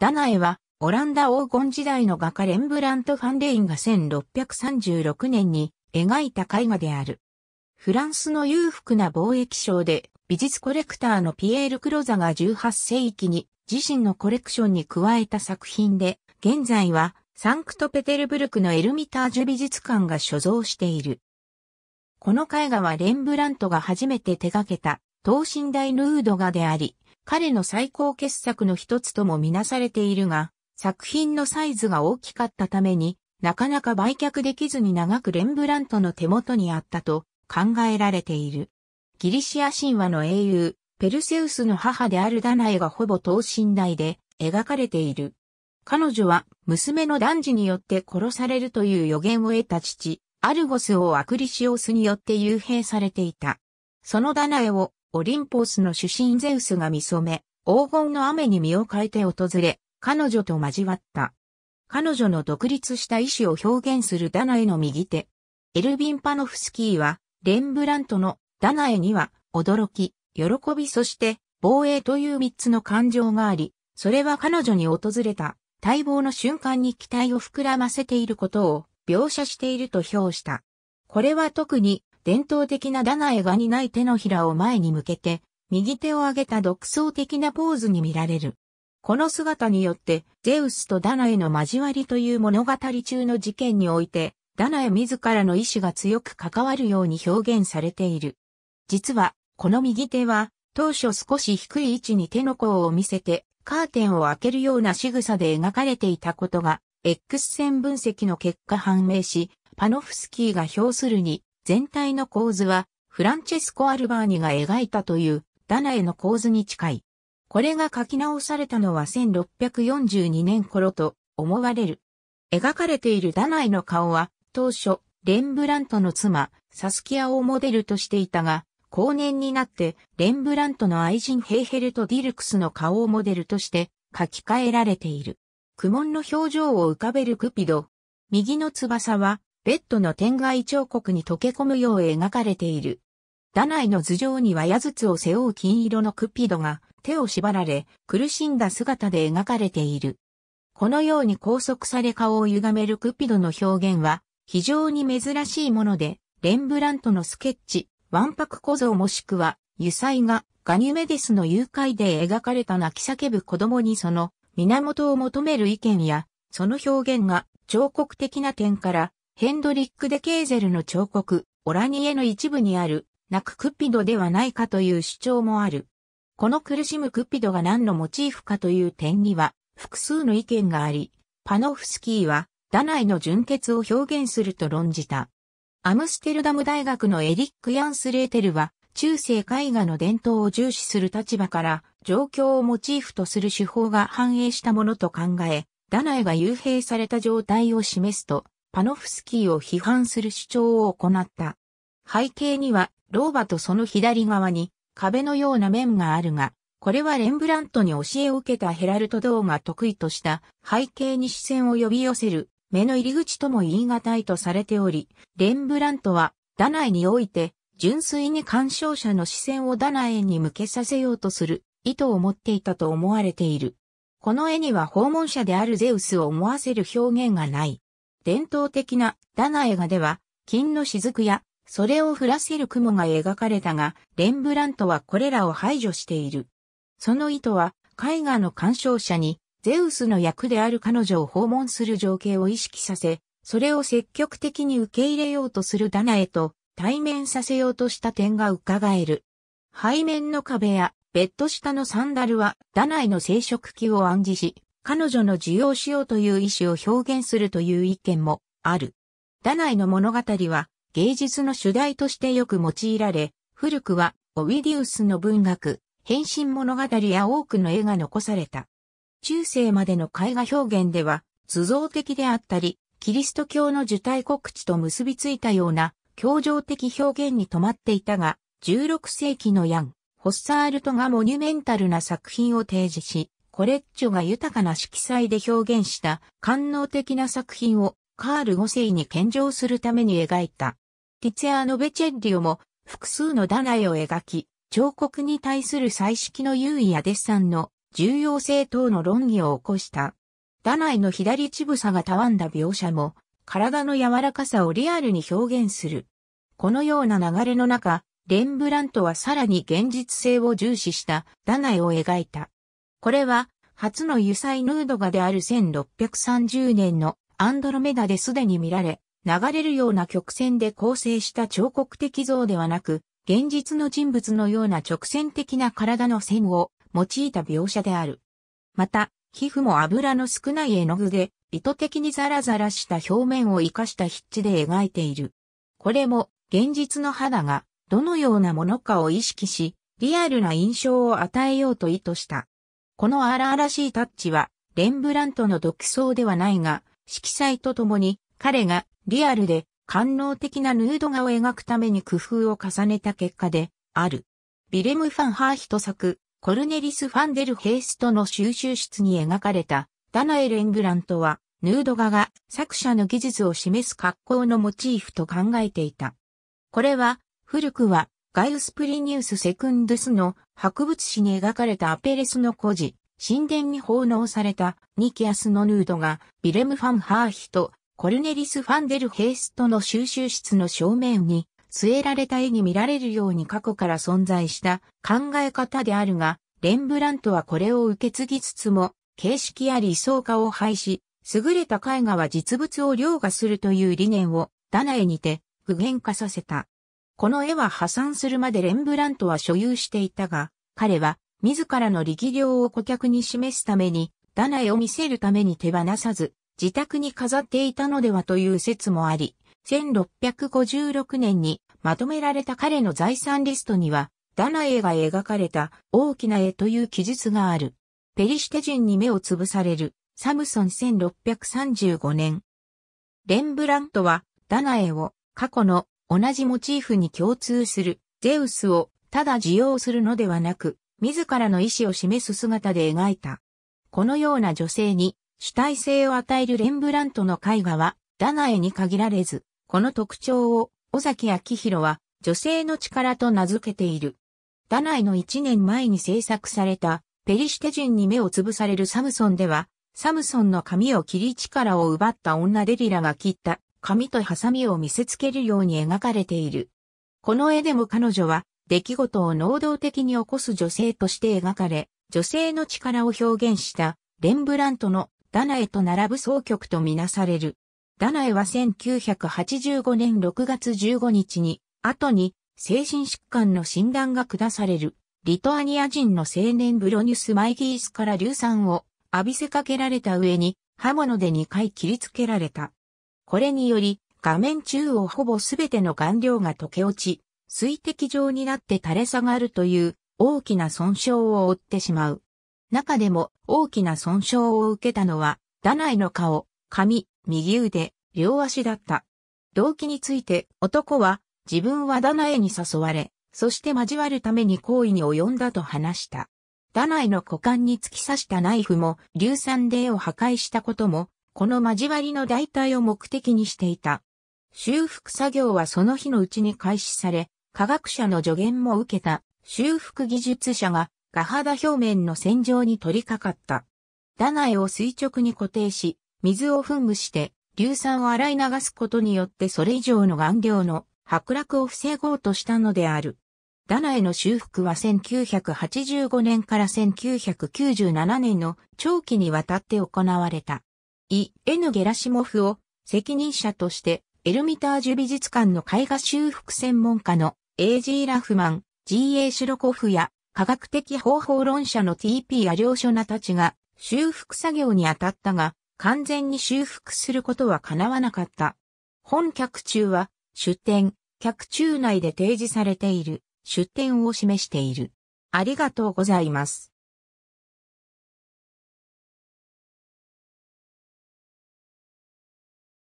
ダナエは、オランダ黄金時代の画家レンブラント・ファンデインが1636年に描いた絵画である。フランスの裕福な貿易商で美術コレクターのピエール・クロザが18世紀に自身のコレクションに加えた作品で、現在はサンクトペテルブルクのエルミタージュ美術館が所蔵している。この絵画はレンブラントが初めて手掛けた等身大ヌード画であり、彼の最高傑作の一つともみなされているが、作品のサイズが大きかったために、なかなか売却できずに長くレンブラントの手元にあったと考えられている。ギリシア神話の英雄、ペルセウスの母であるダナエがほぼ等身大で描かれている。彼女は娘の男児によって殺されるという予言を得た父、アルゴスをアクリシオスによって幽閉されていた。そのダナエをオリンポスの主神ゼウスが見初め、黄金の雨に身を変えて訪れ、彼女と交わった。彼女の独立した意志を表現するダナエの右手。エルヴィン・パノフスキーは、レンブラントのダナエには、驚き、喜びそして、防衛という三つの感情があり、それは彼女に訪れた、待望の瞬間に期待を膨らませていることを、描写していると評した。これは特に伝統的なダナエがない手のひらを前に向けて、右手を上げた独創的なポーズに見られる。この姿によって、ゼウスとダナエの交わりという物語中の事件において、ダナエ自らの意志が強く関わるように表現されている。実は、この右手は、当初少し低い位置に手の甲を見せて、カーテンを開けるような仕草で描かれていたことが、X 線分析の結果判明し、パノフスキーが表するに、全体の構図は、フランチェスコ・アルバーニが描いたという、ダナエの構図に近い。これが書き直されたのは1642年頃と思われる。描かれているダナエの顔は、当初、レンブラントの妻、サスキアをモデルとしていたが、後年になって、レンブラントの愛人ヘーヘルとディルクスの顔をモデルとして書き換えられている。苦悶の表情を浮かべるクピド。右の翼はベッドの天外彫刻に溶け込むよう描かれている。ダナイの頭上には矢筒を背負う金色のクピドが手を縛られ苦しんだ姿で描かれている。このように拘束され顔を歪めるクピドの表現は非常に珍しいもので、レンブラントのスケッチ、ワンパク小僧もしくは油彩がガニュメデスの誘拐で描かれた泣き叫ぶ子供にその源を求める意見や、その表現が彫刻的な点からヘンドリック・デ・ケーゼルの彫刻、オラニエの一部にある、泣くクッピドではないかという主張もある。この苦しむクッピドが何のモチーフかという点には、複数の意見があり、パノフスキーは、ダナイの純血を表現すると論じた。アムステルダム大学のエリック・ヤンス・レーテルは、中世絵画の伝統を重視する立場から、状況をモチーフとする手法が反映したものと考え、ダナイが幽閉された状態を示すとパノフスキーを批判する主張を行った。背景には、老婆とその左側に壁のような面があるが、これはレンブラントに教えを受けたヘラルト・ドが得意とした背景に視線を呼び寄せる目の入り口とも言い難いとされており、レンブラントはダナエにおいて純粋に鑑賞者の視線をダナエに向けさせようとする意図を持っていたと思われている。この絵には訪問者であるゼウスを思わせる表現がない。伝統的なダナ映画では、金の雫や、それを降らせる雲が描かれたが、レンブラントはこれらを排除している。その意図は、絵画の鑑賞者に、ゼウスの役である彼女を訪問する情景を意識させ、それを積極的に受け入れようとするダナエと対面させようとした点が伺える。背面の壁やベッド下のサンダルはダナエの生殖器を暗示し、彼女の受容しようという意思を表現するという意見もある。ダナイの物語は芸術の主題としてよく用いられ、古くはオビディウスの文学、変身物語や多くの絵が残された。中世までの絵画表現では、図像的であったり、キリスト教の受胎告知と結びついたような、教情的表現に止まっていたが、16世紀のヤン、ホッサールトがモニュメンタルな作品を提示し、コレッチョが豊かな色彩で表現した官能的な作品をカール5世に献上するために描いた。ティツヤーノ・ベチェッリオも複数のダナエを描き、彫刻に対する彩色の優位やデッサンの重要性等の論議を起こした。ダナイの左乳房がたわんだ描写も、体の柔らかさをリアルに表現する。このような流れの中、レンブラントはさらに現実性を重視したダナイを描いた。これは、初の油彩ヌード画である1630年のアンドロメダですでに見られ、流れるような曲線で構成した彫刻的像ではなく、現実の人物のような直線的な体の線を用いた描写である。また、皮膚も油の少ない絵の具で、意図的にザラザラした表面を活かした筆致で描いている。これも、現実の肌が、どのようなものかを意識し、リアルな印象を与えようと意図した。この荒々しいタッチは、レンブラントの独創ではないが、色彩とともに、彼がリアルで官能的なヌード画を描くために工夫を重ねた結果である。ビレム・ファン・ハーヒト作、コルネリス・ファンデル・ヘイストの収集室に描かれた、ダナエ・レンブラントは、ヌード画が作者の技術を示す格好のモチーフと考えていた。これは、古くはガイウスプリニウス・セクンドゥスの博物誌に描かれたアペレスの孤児、神殿に奉納されたニキアスのヌードが、ビレム・ファン・ハーヒとコルネリス・ファンデル・ヘイストの収集室の正面に据えられた絵に見られるように過去から存在した考え方であるが、レンブラントはこれを受け継ぎつつも、形式や理想化を廃止、優れた絵画は実物を凌駕するという理念を、ダナエにて具現化させた。この絵は破産するまでレンブラントは所有していたが、彼は自らの力量を顧客に示すために、ダナエを見せるために手放さず、自宅に飾っていたのではという説もあり、1656年にまとめられた彼の財産リストには、ダナエが描かれた大きな絵という記述がある。ペリシテ人に目をつぶされる、サムソン1635年。レンブラントは、ダナエを過去の同じモチーフに共通するゼウスをただ受容するのではなく、自らの意志を示す姿で描いた。このような女性に主体性を与えるレンブラントの絵画は、ダナエに限られず、この特徴を尾崎明弘は女性の力と名付けている。ダナエの1年前に制作されたペリシテ人に目をつぶされるサムソンでは、サムソンの髪を切り力を奪った女デリラが切った紙とハサミを見せつけるように描かれている。この絵でも彼女は出来事を能動的に起こす女性として描かれ、女性の力を表現したレンブラントのダナエと並ぶ総曲とみなされる。ダナエは1985年6月15日に、後に精神疾患の診断が下される、リトアニア人の青年ブロニュス・マイギースから硫酸を浴びせかけられた上に刃物で2回切りつけられた。これにより、画面中央ほぼすべての顔料が溶け落ち、水滴状になって垂れ下がるという大きな損傷を負ってしまう。中でも大きな損傷を受けたのは、ダナイの顔、髪、右腕、両足だった。動機について男は自分はダナエに誘われ、そして交わるために行為に及んだと話した。ダナイの股間に突き刺したナイフも硫酸泥を破壊したこともこの交わりの代替を目的にしていた。修復作業はその日のうちに開始され、科学者の助言も受けた修復技術者が画肌表面の洗浄に取り掛かった。ダナエを垂直に固定し、水を噴霧して、硫酸を洗い流すことによってそれ以上の顔料の剥落を防ごうとしたのである。ダナエの修復は1985年から1997年の長期にわたって行われた。イ・エヌ・ゲラシモフを責任者としてエルミタージュ美術館の絵画修復専門家の A.G. ラフマン、G.A. シュロコフや科学的方法論者の T.P. や両書なたちが修復作業に当たったが完全に修復することは叶わなかった。本客中は出展、客中内で提示されている出展を示している。ありがとうございます。